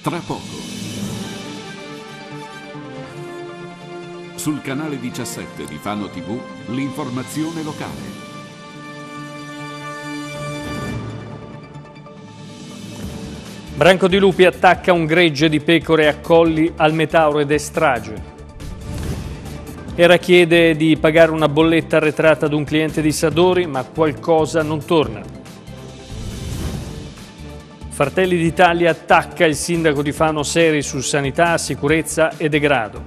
Tra poco. Sul canale 17 di Fano TV, l'informazione locale. Branco di Lupi attacca un gregge di pecore a colli al Metauro ed è strage. Era chiede di pagare una bolletta arretrata ad un cliente di Sadori, ma qualcosa non torna. Fratelli d'Italia attacca il sindaco di Fano Seri su sanità, sicurezza e degrado.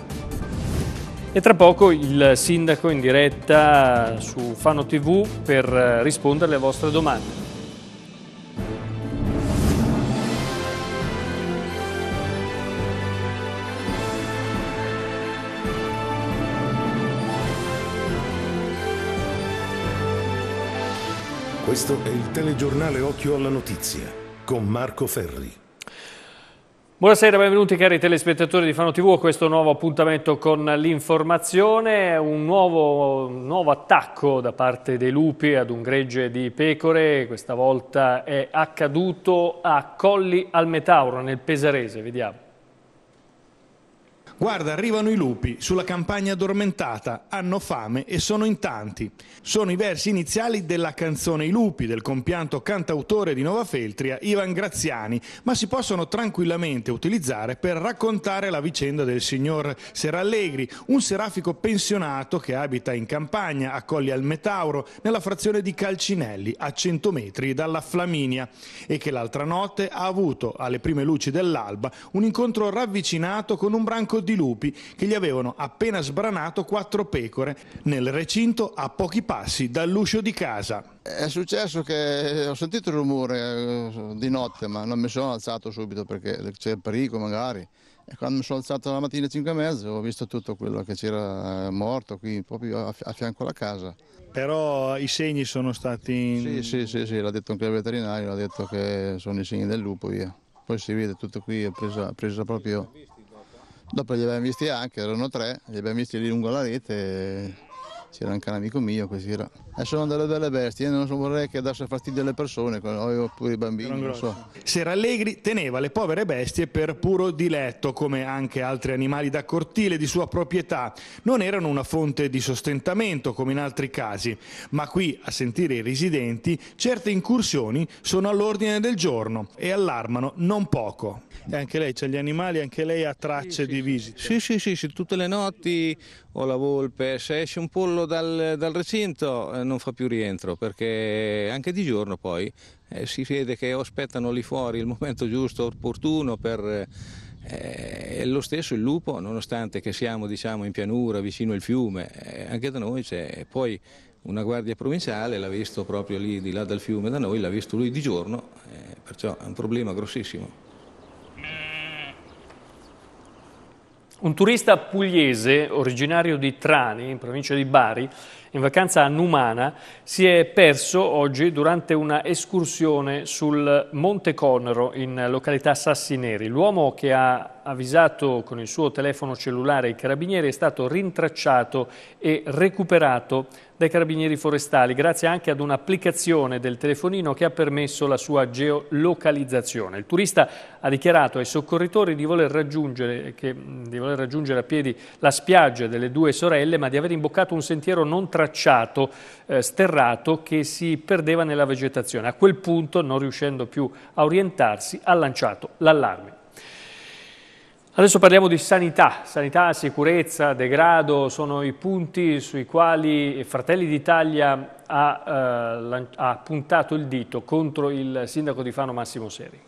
E tra poco il sindaco in diretta su Fano TV per eh, rispondere alle vostre domande. Questo è il telegiornale Occhio alla Notizia con Marco Ferri. Buonasera, benvenuti cari telespettatori di Fano TV a questo nuovo appuntamento con l'informazione. Un nuovo, nuovo, attacco da parte dei lupi ad un gregge di pecore, questa volta è accaduto a Colli al Metauro nel Pesarese, vediamo. Guarda, arrivano i lupi sulla campagna addormentata, hanno fame e sono in tanti. Sono i versi iniziali della canzone I lupi del compianto cantautore di Nova Feltria, Ivan Graziani, ma si possono tranquillamente utilizzare per raccontare la vicenda del signor Serallegri, un serafico pensionato che abita in campagna a Colli al Metauro, nella frazione di Calcinelli, a 100 metri dalla Flaminia, e che l'altra notte ha avuto, alle prime luci dell'alba, un incontro ravvicinato con un branco di di lupi che gli avevano appena sbranato quattro pecore nel recinto a pochi passi dall'uscio di casa. È successo che ho sentito il rumore eh, di notte, ma non mi sono alzato subito perché c'è il pericolo magari. E quando mi sono alzato la mattina alle 5 e mezza ho visto tutto quello che c'era eh, morto qui, proprio a, fianco alla casa. Però i segni sono stati... Sì, sì, sì, sì l'ha detto anche il veterinario, l'ha detto che sono i segni del lupo, via. Poi si vede tutto qui, è presa, presa proprio Dopo li abbiamo visti anche, erano tre, li abbiamo visti lì lungo la rete c'era anche un amico mio così era. E eh, sono delle belle bestie, non so, vorrei che dasse fastidio alle persone, oppure i bambini, so. Serallegri teneva le povere bestie per puro diletto, come anche altri animali da cortile di sua proprietà. Non erano una fonte di sostentamento, come in altri casi, ma qui, a sentire i residenti, certe incursioni sono all'ordine del giorno e allarmano non poco. E anche lei c'ha gli animali, anche lei ha tracce sì, di visite. sì, sì, sì, tutte le notti ho la volpe, se esce un pollo solo dal, dal recinto eh, non fa più rientro perché anche di giorno poi eh, si vede che aspettano lì fuori il momento giusto, opportuno per... Eh, lo stesso il lupo, nonostante che siamo diciamo, in pianura, vicino al fiume, eh, anche da noi c'è poi una guardia provinciale, l'ha visto proprio lì di là dal fiume da noi, l'ha visto lui di giorno, eh, perciò è un problema grossissimo. Un turista pugliese, originario di Trani, in provincia di Bari, in vacanza a Numana, si è perso oggi durante una escursione sul Monte Conero in località Sassi Neri. L'uomo che ha avvisato con il suo telefono cellulare i carabinieri è stato rintracciato e recuperato dai carabinieri forestali, grazie anche ad un'applicazione del telefonino che ha permesso la sua geolocalizzazione. Il turista ha dichiarato ai soccorritori di voler raggiungere, che, di voler raggiungere a piedi la spiaggia delle due sorelle, ma di aver imboccato un sentiero non tracciato, eh, sterrato, che si perdeva nella vegetazione. A quel punto, non riuscendo più a orientarsi, ha lanciato l'allarme. Adesso parliamo di sanità, sanità, sicurezza, degrado, sono i punti sui quali Fratelli d'Italia ha, eh, ha puntato il dito contro il sindaco di Fano Massimo Seri.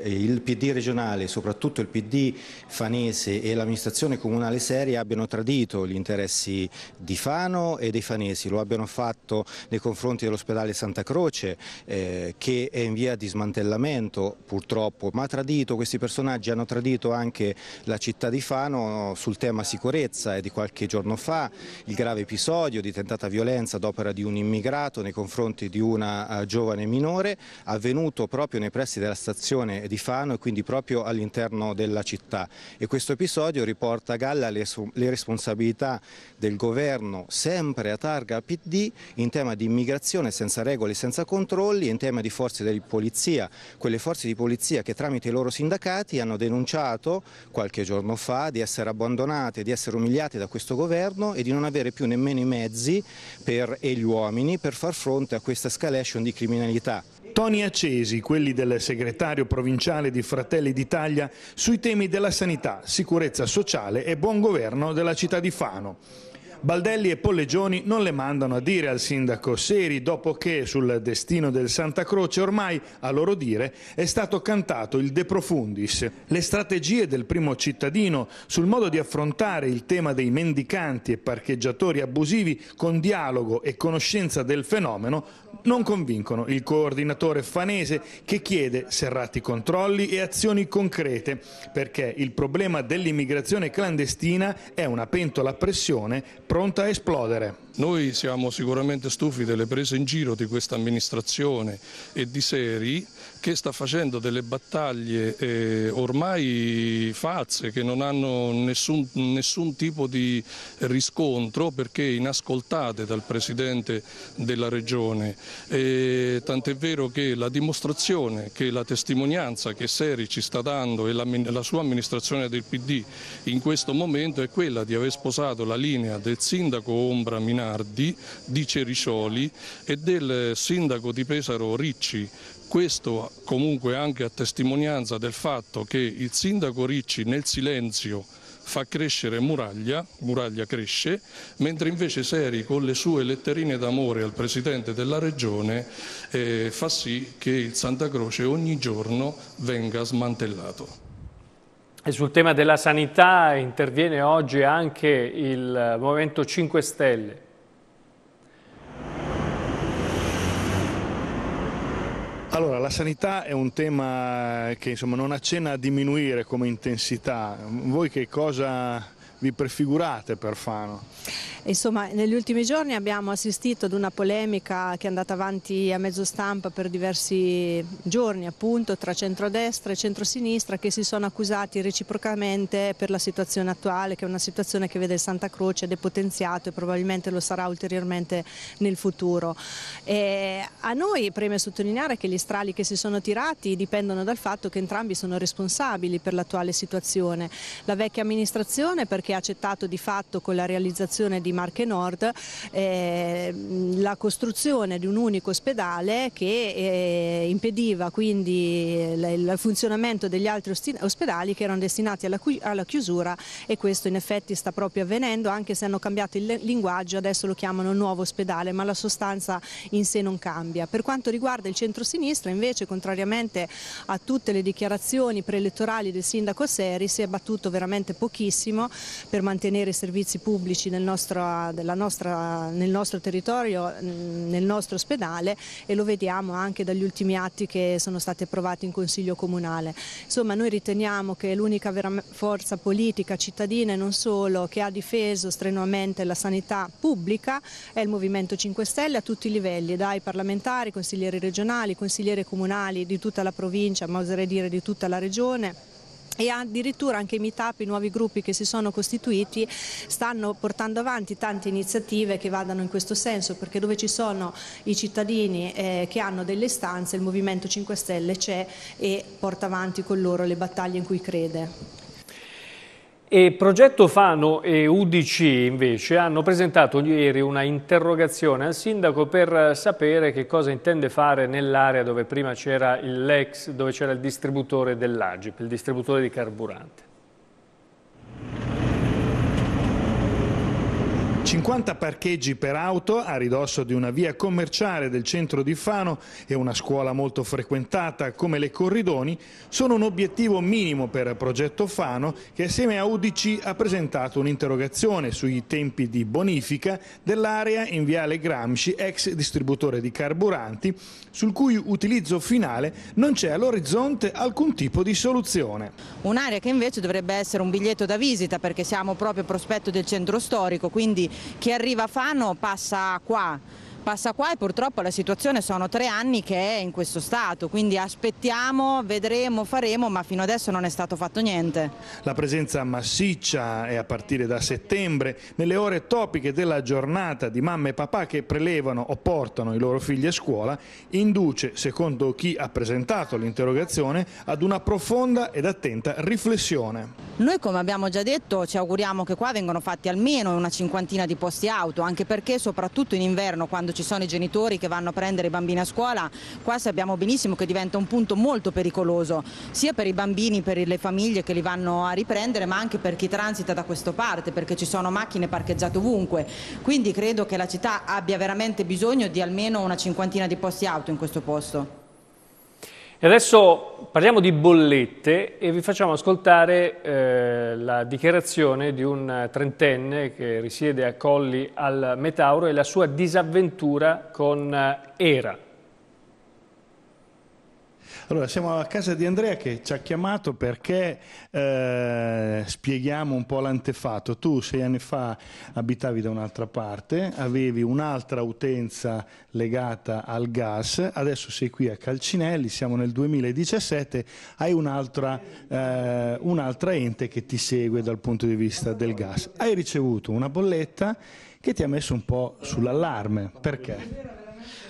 Eh, il PD regionale, soprattutto il PD fanese e l'amministrazione comunale seria abbiano tradito gli interessi di Fano e dei fanesi, lo abbiano fatto nei confronti dell'ospedale Santa Croce eh, che è in via di smantellamento purtroppo, ma tradito, questi personaggi hanno tradito anche la città di Fano sul tema sicurezza e eh, di qualche giorno fa il grave episodio di tentata violenza ad opera di un immigrato nei confronti di una uh, giovane minore avvenuto proprio nei pressi della stazione di Fano e quindi proprio all'interno della città. E questo episodio riporta a galla le, le responsabilità del governo sempre a targa PD in tema di immigrazione senza regole senza controlli e in tema di forze di polizia, quelle forze di polizia che tramite i loro sindacati hanno denunciato qualche giorno fa di essere abbandonate, di essere umiliate da questo governo e di non avere più nemmeno i mezzi per, e gli uomini per far fronte a questa escalation di criminalità toni accesi, quelli del segretario provinciale di Fratelli d'Italia, sui temi della sanità, sicurezza sociale e buon governo della città di Fano. Baldelli e Pollegioni non le mandano a dire al sindaco Seri dopo che sul destino del Santa Croce ormai, a loro dire, è stato cantato il De Profundis. Le strategie del primo cittadino sul modo di affrontare il tema dei mendicanti e parcheggiatori abusivi con dialogo e conoscenza del fenomeno non convincono il coordinatore fanese che chiede serrati controlli e azioni concrete perché il problema dell'immigrazione clandestina è una pentola a pressione pronta a esplodere. Noi siamo sicuramente stufi delle prese in giro di questa amministrazione e di Seri che sta facendo delle battaglie eh, ormai false che non hanno nessun, nessun, tipo di riscontro perché inascoltate dal Presidente della Regione. Tant'è vero che la dimostrazione, che la testimonianza che Seri ci sta dando e la, la sua amministrazione del PD in questo momento è quella di aver sposato la linea del sindaco Ombra Minato Nardi, di Cerisoli e del sindaco di Pesaro Ricci. Questo comunque anche a testimonianza del fatto che il sindaco Ricci nel silenzio fa crescere Muraglia, Muraglia cresce, mentre invece Seri con le sue letterine d'amore al Presidente della Regione eh, fa sì che il Santa Croce ogni giorno venga smantellato. E sul tema della sanità interviene oggi anche il Movimento 5 Stelle. Allora, la sanità è un tema che insomma, non accenna a diminuire come intensità. Voi che cosa vi prefigurate per Fano? Insomma, negli ultimi giorni abbiamo assistito ad una polemica che è andata avanti a mezzo stampa per diversi giorni, appunto, tra centrodestra e centrosinistra che si sono accusati reciprocamente per la situazione attuale, che è una situazione che vede il Santa Croce depotenziato e probabilmente lo sarà ulteriormente nel futuro. E a noi preme sottolineare che gli strali che si sono tirati dipendono dal fatto che entrambi sono responsabili per l'attuale situazione. La vecchia amministrazione perché che ha accettato di fatto con la realizzazione di Marche Nord eh, la costruzione di un unico ospedale che eh, impediva quindi il funzionamento degli altri ospedali che erano destinati alla, alla chiusura e questo in effetti sta proprio avvenendo anche se hanno cambiato il linguaggio, adesso lo chiamano nuovo ospedale ma la sostanza in sé non cambia. Per quanto riguarda il centro-sinistra invece contrariamente a tutte le dichiarazioni preelettorali del sindaco Seri si è battuto veramente pochissimo per mantenere i servizi pubblici nel nostro, nostra, nel nostro territorio, nel nostro ospedale e lo vediamo anche dagli ultimi atti che sono stati approvati in Consiglio Comunale. Insomma noi riteniamo che l'unica vera forza politica cittadina e non solo che ha difeso strenuamente la sanità pubblica è il Movimento 5 Stelle a tutti i livelli, dai parlamentari, consiglieri regionali, consiglieri comunali di tutta la provincia, ma oserei dire di tutta la regione e addirittura anche i meetup, i nuovi gruppi che si sono costituiti stanno portando avanti tante iniziative che vadano in questo senso perché dove ci sono i cittadini eh, che hanno delle istanze il Movimento 5 Stelle c'è e porta avanti con loro le battaglie in cui crede. E Progetto Fano e UDC invece hanno presentato ieri una interrogazione al sindaco per sapere che cosa intende fare nell'area dove prima c'era l'ex, dove c'era il distributore dell'Agip, il distributore di carburante. 50 parcheggi per auto a ridosso di una via commerciale del centro di Fano e una scuola molto frequentata come le Corridoni sono un obiettivo minimo per Progetto Fano che assieme a UDC ha presentato un'interrogazione sui tempi di bonifica dell'area in Viale Gramsci, ex distributore di carburanti, sul cui utilizzo finale non c'è all'orizzonte alcun tipo di soluzione. Un'area che invece dovrebbe essere un biglietto da visita perché siamo proprio a prospetto del centro storico, quindi chi arriva a Fano passa qua passa qua e purtroppo la situazione sono tre anni che è in questo stato, quindi aspettiamo, vedremo, faremo, ma fino adesso non è stato fatto niente. La presenza massiccia è a partire da settembre, nelle ore topiche della giornata di mamme e papà che prelevano o portano i loro figli a scuola, induce, secondo chi ha presentato l'interrogazione, ad una profonda ed attenta riflessione. Noi come abbiamo già detto ci auguriamo che qua vengano fatti almeno una cinquantina di posti auto, anche perché soprattutto in inverno quando quando ci sono i genitori che vanno a prendere i bambini a scuola, qua sappiamo benissimo che diventa un punto molto pericoloso, sia per i bambini, per le famiglie che li vanno a riprendere, ma anche per chi transita da questa parte, perché ci sono macchine parcheggiate ovunque. Quindi credo che la città abbia veramente bisogno di almeno una cinquantina di posti auto in questo posto. E adesso parliamo di bollette e vi facciamo ascoltare eh, la dichiarazione di un trentenne che risiede a Colli al Metauro e la sua disavventura con eh, Era. Allora, siamo a casa di Andrea che ci ha chiamato perché eh, spieghiamo un po' l'antefatto. Tu sei anni fa abitavi da un'altra parte, avevi un'altra utenza legata al gas, adesso sei qui a Calcinelli, siamo nel 2017, hai un'altra, eh, un'altra ente che ti segue dal punto di vista del gas. Hai ricevuto una bolletta che ti ha messo un po' sull'allarme. Perché?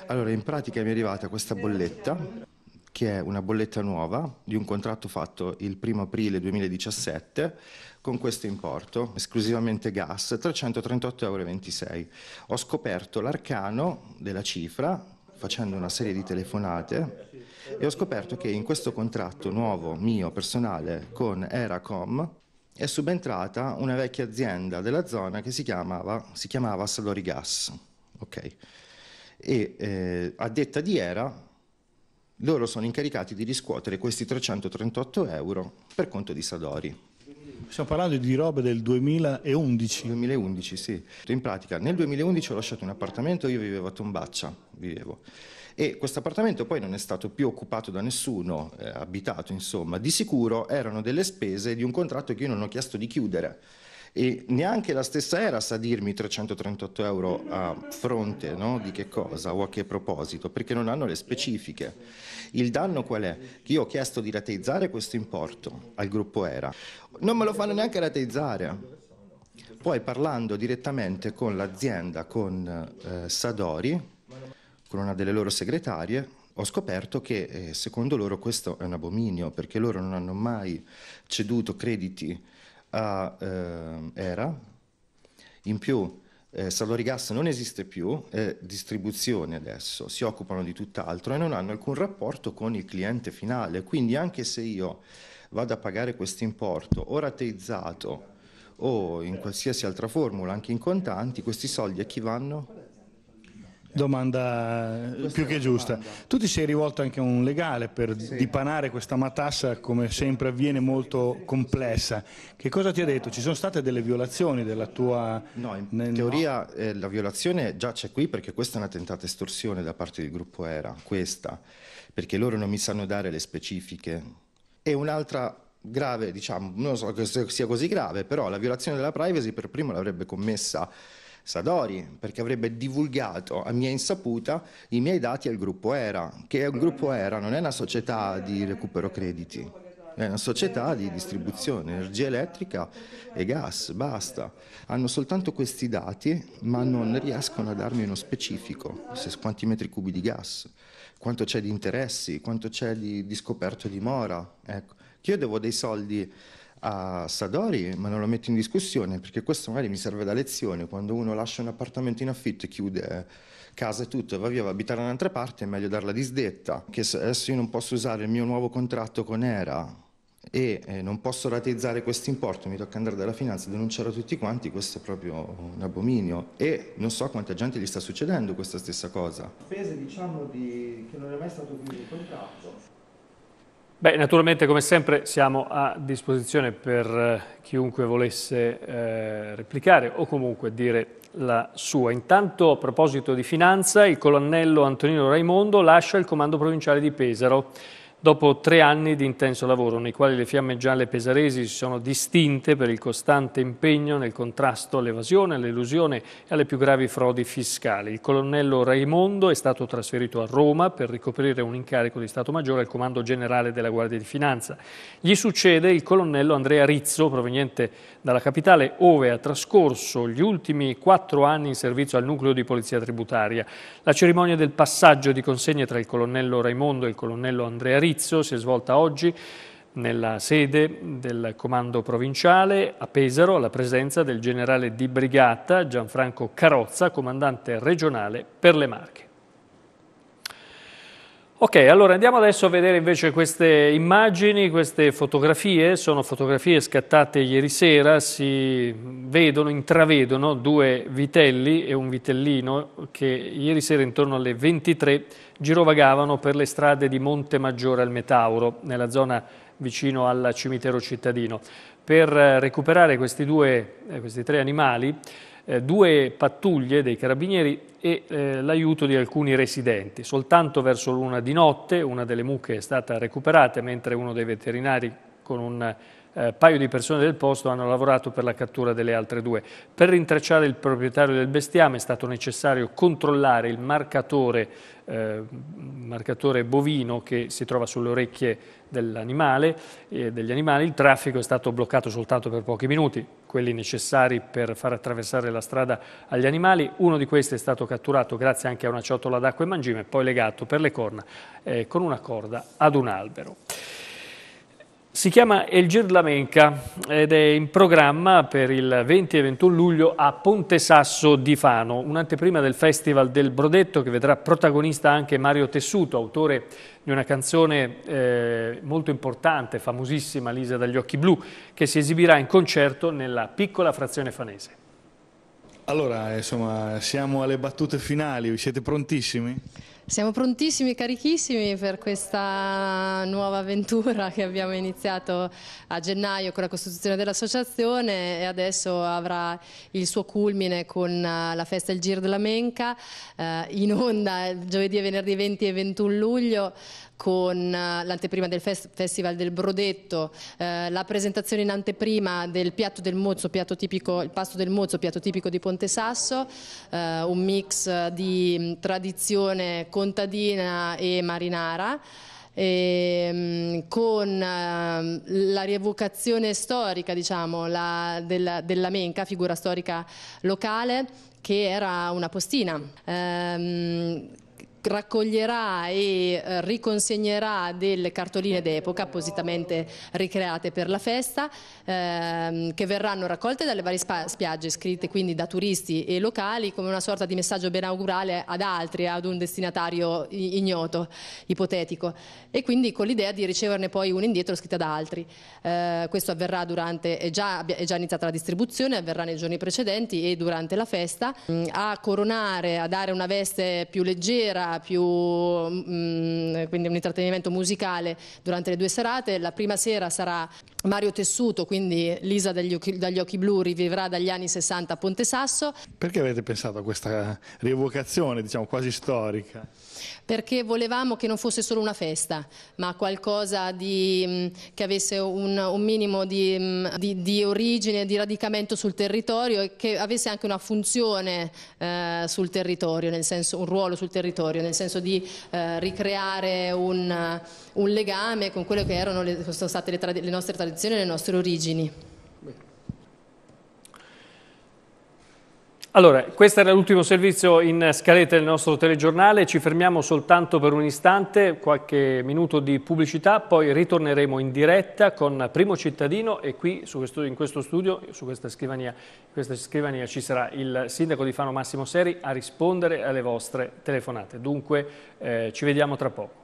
Allora, in pratica mi è arrivata questa bolletta che è una bolletta nuova di un contratto fatto il 1 aprile 2017 con questo importo, esclusivamente gas, 338,26 euro. Ho scoperto l'arcano della cifra facendo una serie di telefonate e ho scoperto che in questo contratto nuovo mio personale con Eracom è subentrata una vecchia azienda della zona che si chiamava, si chiamava Salori Gas. Okay. E eh, a detta di Era loro sono incaricati di riscuotere questi 338 euro per conto di Sadori. Stiamo parlando di robe del 2011. 2011, sì. In pratica nel 2011 ho lasciato un appartamento, io vivevo a Tombaccia, vivevo. E questo appartamento poi non è stato più occupato da nessuno, eh, abitato insomma. Di sicuro erano delle spese di un contratto che io non ho chiesto di chiudere e neanche la stessa era sa dirmi 338 euro a fronte no? di che cosa o a che proposito, perché non hanno le specifiche. Il danno qual è? Che io ho chiesto di rateizzare questo importo al gruppo ERA, non me lo fanno neanche rateizzare. Poi parlando direttamente con l'azienda, con eh, Sadori, con una delle loro segretarie, ho scoperto che eh, secondo loro questo è un abominio perché loro non hanno mai ceduto crediti a eh, Era. In più eh, Salorigas non esiste più, è distribuzione adesso, si occupano di tutt'altro e non hanno alcun rapporto con il cliente finale, quindi anche se io vado a pagare questo importo o rateizzato o in qualsiasi altra formula, anche in contanti, questi soldi a chi vanno? Domanda questa più che giusta. Tu ti sei rivolto anche a un legale per sì. dipanare questa matassa, come sempre avviene, molto complessa. Che cosa ti ha detto? Ci sono state delle violazioni della tua... No, in Nel... teoria eh, la violazione già c'è qui perché questa è una tentata estorsione da parte del gruppo ERA, questa, perché loro non mi sanno dare le specifiche. E un'altra grave, diciamo, non so che sia così grave, però la violazione della privacy per primo l'avrebbe commessa Sadori, perché avrebbe divulgato a mia insaputa i miei dati al gruppo ERA, che il gruppo ERA non è una società di recupero crediti, è una società di distribuzione energia elettrica e gas, basta. Hanno soltanto questi dati, ma non riescono a darmi uno specifico, se, quanti metri cubi di gas, quanto c'è di interessi, quanto c'è di, di scoperto di mora. Ecco. Io devo dei soldi a Sadori, ma non lo metto in discussione perché questo magari mi serve da lezione. Quando uno lascia un appartamento in affitto e chiude casa e tutto va via, va a abitare da un'altra parte, è meglio darla disdetta. Che adesso io non posso usare il mio nuovo contratto con ERA e eh, non posso ratezzare questo importo, mi tocca andare dalla finanza e denunciare tutti quanti, questo è proprio un abominio e non so a quanta gente gli sta succedendo questa stessa cosa. Spese diciamo di... che non è mai stato chiuso il contratto. Beh, naturalmente come sempre siamo a disposizione per eh, chiunque volesse eh, replicare o comunque dire la sua. Intanto a proposito di finanza, il colonnello Antonino Raimondo lascia il comando provinciale di Pesaro. Dopo tre anni di intenso lavoro, nei quali le fiamme gialle pesaresi si sono distinte per il costante impegno nel contrasto all'evasione, all'elusione e alle più gravi frodi fiscali, il colonnello Raimondo è stato trasferito a Roma per ricoprire un incarico di Stato Maggiore al Comando Generale della Guardia di Finanza. Gli succede il colonnello Andrea Rizzo, proveniente dalla capitale, ove ha trascorso gli ultimi quattro anni in servizio al nucleo di polizia tributaria. La cerimonia del passaggio di consegne tra il colonnello Raimondo e il colonnello Andrea Rizzo Carizzo si è svolta oggi nella sede del comando provinciale a Pesaro alla presenza del generale di brigata Gianfranco Carozza, comandante regionale per le Marche. Ok, allora andiamo adesso a vedere invece queste immagini, queste fotografie, sono fotografie scattate ieri sera, si vedono, intravedono due vitelli e un vitellino che ieri sera intorno alle 23 girovagavano per le strade di Monte Maggiore al Metauro, nella zona vicino al cimitero cittadino. Per recuperare questi, due, eh, questi tre animali eh, due pattuglie dei carabinieri e eh, l'aiuto di alcuni residenti. Soltanto verso l'una di notte una delle mucche è stata recuperata, mentre uno dei veterinari con un eh, paio di persone del posto hanno lavorato per la cattura delle altre due. Per rintracciare il proprietario del bestiame è stato necessario controllare il marcatore, eh, marcatore bovino che si trova sulle orecchie dell'animale, eh, degli animali. Il traffico è stato bloccato soltanto per pochi minuti, quelli necessari per far attraversare la strada agli animali. Uno di questi è stato catturato grazie anche a una ciotola d'acqua e mangime, poi legato per le corna eh, con una corda ad un albero. Si chiama El Gir ed è in programma per il 20 e 21 luglio a Ponte Sasso di Fano, un'anteprima del Festival del Brodetto che vedrà protagonista anche Mario Tessuto, autore di una canzone eh, molto importante, famosissima, Lisa dagli occhi blu, che si esibirà in concerto nella piccola frazione fanese. Allora, insomma, siamo alle battute finali, siete prontissimi? Siamo prontissimi, carichissimi per questa nuova avventura che abbiamo iniziato a gennaio con la costituzione dell'associazione e adesso avrà il suo culmine con eh, la festa Il Giro della Menca eh, in onda giovedì e venerdì 20 e 21 luglio con eh, l'anteprima del Festival del Brodetto, eh, la presentazione in anteprima del piatto del mozzo, piatto tipico, il pasto del mozzo, piatto tipico di Ponte Sasso, eh, un mix eh, di tradizione con contadina e marinara. Ehm, con ehm, la rievocazione storica diciamo, la, della, della, Menca, figura storica locale, che era una postina. Ehm, raccoglierà e eh, riconsegnerà delle cartoline d'epoca appositamente ricreate per la festa ehm, che verranno raccolte dalle varie spiagge scritte quindi da turisti e locali come una sorta di messaggio benaugurale ad altri, ad un destinatario ignoto, ipotetico e quindi con l'idea di riceverne poi un indietro scritta da altri. Eh, questo avverrà durante, è già, è già, iniziata la distribuzione, avverrà nei giorni precedenti e durante la festa. Mm, a coronare, a dare una veste più leggera più, mh, mm, mm, quindi un intrattenimento musicale durante le due serate. La prima sera sarà Mario Tessuto, quindi Lisa dagli occhi, dagli occhi, blu, rivivrà dagli anni 60 a Ponte Sasso. Perché avete pensato a questa rievocazione, diciamo, quasi storica? Perché volevamo che non fosse solo una festa, ma qualcosa di, mm, che avesse un, un minimo di, mm, di, di, origine, di radicamento sul territorio e che avesse anche una funzione eh, sul territorio, nel senso, un ruolo sul territorio, nel senso di eh, ricreare un, un, legame con quelle che erano le, sono state le, le nostre tradizioni tradizione e le nostre origini. Allora, questo era l'ultimo servizio in scaletta del nostro telegiornale, ci fermiamo soltanto per un istante, qualche minuto di pubblicità, poi ritorneremo in diretta con Primo Cittadino e qui questo, in questo studio, su questa scrivania, questa scrivania, ci sarà il sindaco di Fano Massimo Seri a rispondere alle vostre telefonate. Dunque eh, ci vediamo tra poco.